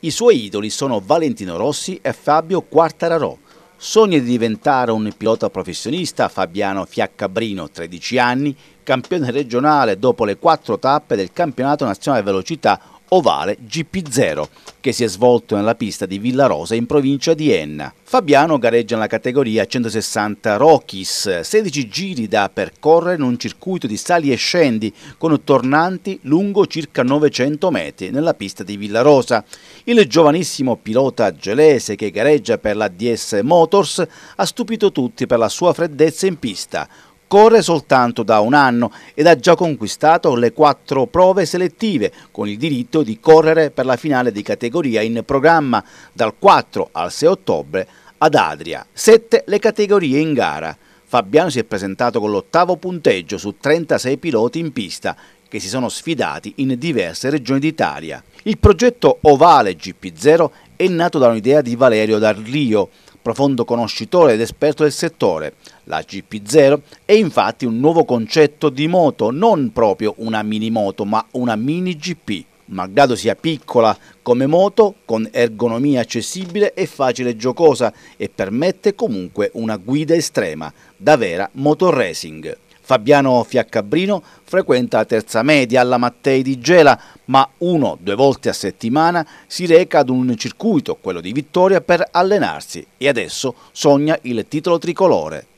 I suoi idoli sono Valentino Rossi e Fabio Quartararo. Sogna di diventare un pilota professionista, Fabiano Fiaccabrino, 13 anni, campione regionale dopo le quattro tappe del campionato nazionale velocità ovale GP0 che si è svolto nella pista di Villarosa in provincia di Enna. Fabiano gareggia nella categoria 160 Rockies, 16 giri da percorrere in un circuito di sali e scendi con tornanti lungo circa 900 metri nella pista di Villarosa. Il giovanissimo pilota gelese che gareggia per la DS Motors ha stupito tutti per la sua freddezza in pista, corre soltanto da un anno ed ha già conquistato le quattro prove selettive con il diritto di correre per la finale di categoria in programma dal 4 al 6 ottobre ad Adria, sette le categorie in gara. Fabiano si è presentato con l'ottavo punteggio su 36 piloti in pista che si sono sfidati in diverse regioni d'Italia. Il progetto Ovale GP0 è nato da un'idea di Valerio D'Arrio, profondo conoscitore ed esperto del settore. La GP0 è infatti un nuovo concetto di moto, non proprio una mini moto, ma una mini GP malgrado sia piccola come moto, con ergonomia accessibile e facile giocosa e permette comunque una guida estrema, da vera motor racing. Fabiano Fiaccabrino frequenta la terza media alla Mattei di Gela, ma uno o due volte a settimana si reca ad un circuito, quello di Vittoria, per allenarsi e adesso sogna il titolo tricolore.